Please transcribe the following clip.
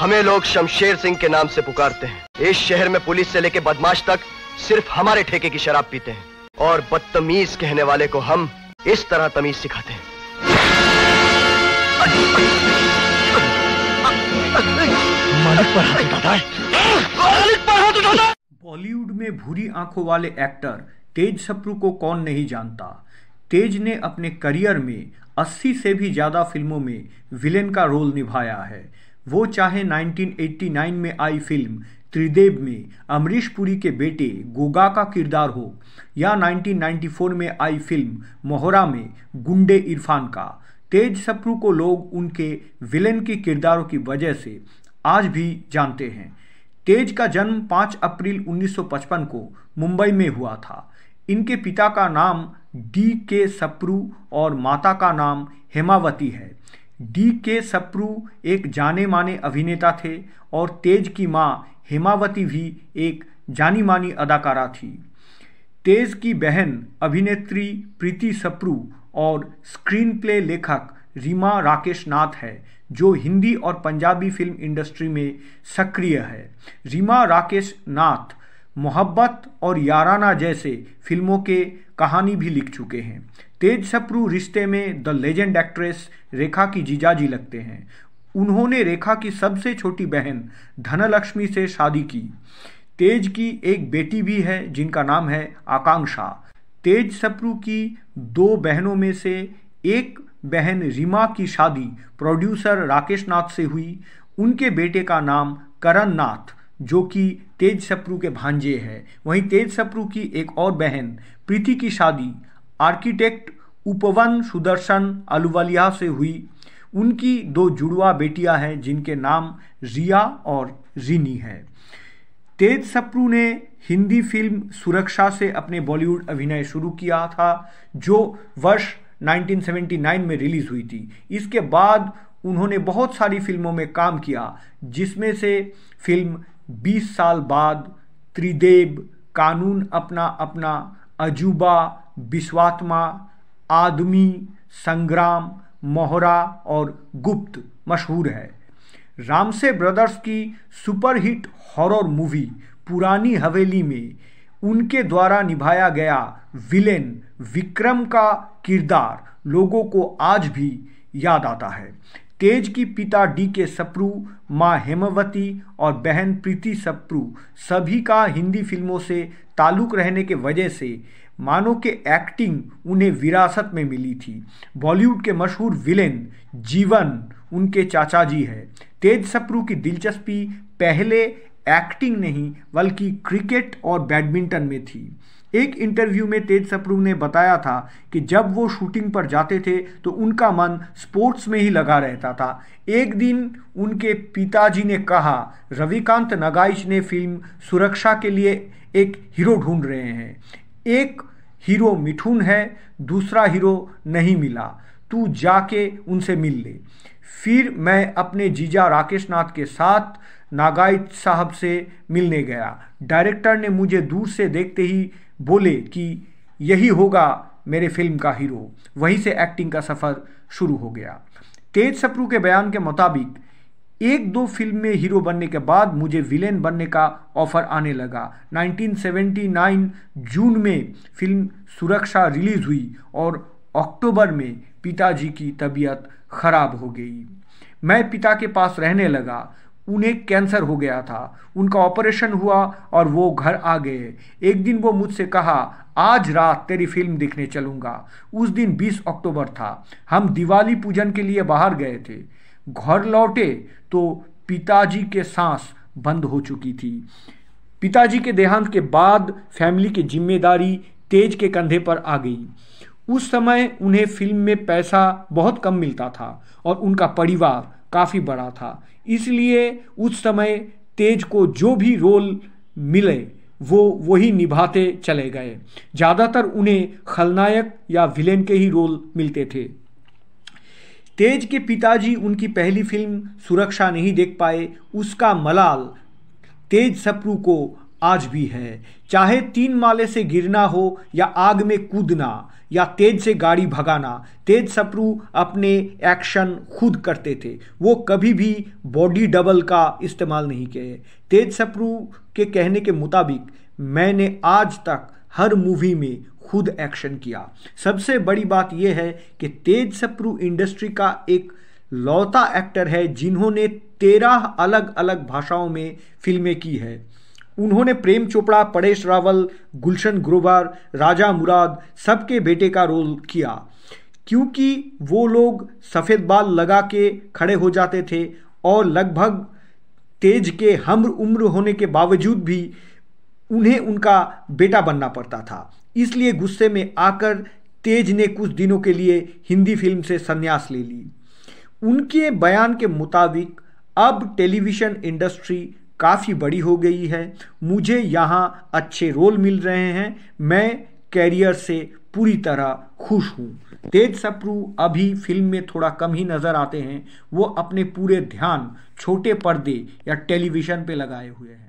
हमें लोग शमशेर सिंह के नाम से पुकारते हैं इस शहर में पुलिस से लेकर बदमाश तक सिर्फ हमारे ठेके की शराब पीते हैं और बदतमीज कहने वाले को हम इस तरह तमीज सिखाते हैं बॉलीवुड में भूरी आंखों वाले एक्टर तेज सप्रू को कौन नहीं जानता तेज ने अपने करियर में 80 से भी ज़्यादा फिल्मों में विलेन का रोल निभाया है वो चाहे 1989 में आई फिल्म त्रिदेव में अमरीश पुरी के बेटे गोगा का किरदार हो या 1994 में आई फिल्म मोहरा में गुंडे इरफान का तेज सप्रू को लोग उनके विलेन के किरदारों की वजह से आज भी जानते हैं तेज का जन्म 5 अप्रैल 1955 को मुंबई में हुआ था इनके पिता का नाम डी के सप्रू और माता का नाम हेमावती है डी के सप्रू एक जाने माने अभिनेता थे और तेज की माँ हेमावती भी एक जानी मानी अदाकारा थी तेज की बहन अभिनेत्री प्रीति सप्रू और स्क्रीन प्ले लेखक रीमा राकेश नाथ है जो हिंदी और पंजाबी फिल्म इंडस्ट्री में सक्रिय है रीमा राकेश नाथ मोहब्बत और याराना जैसे फिल्मों के कहानी भी लिख चुके हैं तेज सप्रू रिश्ते में द लेजेंड एक्ट्रेस रेखा की जीजाजी लगते हैं उन्होंने रेखा की सबसे छोटी बहन धनलक्ष्मी से शादी की तेज की एक बेटी भी है जिनका नाम है आकांक्षा तेज सप्रू की दो बहनों में से एक बहन रीमा की शादी प्रोड्यूसर राकेश नाथ से हुई उनके बेटे का नाम करण नाथ जो कि तेज सप्रू के भांजे हैं वहीं तेज सप्रू की एक और बहन प्रीति की शादी आर्किटेक्ट उपवन सुदर्शन अलुवलिया से हुई उनकी दो जुड़वा बेटियां हैं जिनके नाम रिया और रिनी है तेज सप्रू ने हिंदी फिल्म सुरक्षा से अपने बॉलीवुड अभिनय शुरू किया था जो वर्ष 1979 में रिलीज हुई थी इसके बाद उन्होंने बहुत सारी फिल्मों में काम किया जिसमें से फिल्म बीस साल बाद त्रिदेव कानून अपना अपना अजूबा विश्वात्मा आदमी संग्राम मोहरा और गुप्त मशहूर है रामसे ब्रदर्स की superhit horror movie Purani Haveli में उनके द्वारा निभाया गया विलेन विक्रम का किरदार लोगों को आज भी याद आता है तेज की पिता डी के सप्रू माँ हेमावती और बहन प्रीति सप्रू सभी का हिंदी फिल्मों से ताल्लुक़ रहने के वजह से मानो के एक्टिंग उन्हें विरासत में मिली थी बॉलीवुड के मशहूर विलेन जीवन उनके चाचा जी है तेज सप्रू की दिलचस्पी पहले एक्टिंग नहीं बल्कि क्रिकेट और बैडमिंटन में थी एक इंटरव्यू में तेज सप्रू ने बताया था कि जब वो शूटिंग पर जाते थे तो उनका मन स्पोर्ट्स में ही लगा रहता था एक दिन उनके पिताजी ने कहा रविकांत नगाइश ने फिल्म सुरक्षा के लिए एक हीरो ढूंढ रहे हैं एक हीरो मिठुन है दूसरा हीरो नहीं मिला तू जाके उनसे मिल ले फिर मैं अपने जीजा राकेश नाथ के साथ नागाइट साहब से मिलने गया डायरेक्टर ने मुझे दूर से देखते ही बोले कि यही होगा मेरे फिल्म का हीरो वहीं से एक्टिंग का सफ़र शुरू हो गया तेज सप्रू के बयान के मुताबिक एक दो फिल्म में हीरो बनने के बाद मुझे विलेन बनने का ऑफर आने लगा 1979 जून में फिल्म सुरक्षा रिलीज़ हुई और अक्टूबर में पिताजी की तबीयत खराब हो गई मैं पिता के पास रहने लगा उन्हें कैंसर हो गया था उनका ऑपरेशन हुआ और वो घर आ गए एक दिन वो मुझसे कहा आज रात तेरी फिल्म देखने चलूँगा उस दिन 20 अक्टूबर था हम दिवाली पूजन के लिए बाहर गए थे घर लौटे तो पिताजी के सांस बंद हो चुकी थी पिताजी के देहांत के बाद फैमिली की जिम्मेदारी तेज के कंधे पर आ गई उस समय उन्हें फिल्म में पैसा बहुत कम मिलता था और उनका परिवार काफ़ी बड़ा था इसलिए उस समय तेज को जो भी रोल मिले वो वही निभाते चले गए ज़्यादातर उन्हें खलनायक या विलेन के ही रोल मिलते थे तेज के पिताजी उनकी पहली फिल्म सुरक्षा नहीं देख पाए उसका मलाल तेज सप्रू को आज भी है चाहे तीन माले से गिरना हो या आग में कूदना या तेज से गाड़ी भगाना तेज सप्रू अपने एक्शन खुद करते थे वो कभी भी बॉडी डबल का इस्तेमाल नहीं किए तेज सप्रू के कहने के मुताबिक मैंने आज तक हर मूवी में खुद एक्शन किया सबसे बड़ी बात यह है कि तेज सप्रू इंडस्ट्री का एक लौता एक्टर है जिन्होंने तेरह अलग अलग भाषाओं में फिल्में की है उन्होंने प्रेम चोपड़ा परेश रावल गुलशन ग्रोवर राजा मुराद सबके बेटे का रोल किया क्योंकि वो लोग सफ़ेद बाल लगा के खड़े हो जाते थे और लगभग तेज के हम उम्र होने के बावजूद भी उन्हें उनका बेटा बनना पड़ता था इसलिए गुस्से में आकर तेज ने कुछ दिनों के लिए हिंदी फिल्म से संन्यास ले ली उनके बयान के मुताबिक अब टेलीविज़न इंडस्ट्री काफ़ी बड़ी हो गई है मुझे यहाँ अच्छे रोल मिल रहे हैं मैं कैरियर से पूरी तरह खुश हूँ तेज सप्रू अभी फिल्म में थोड़ा कम ही नज़र आते हैं वो अपने पूरे ध्यान छोटे पर्दे या टेलीविज़न पे लगाए हुए हैं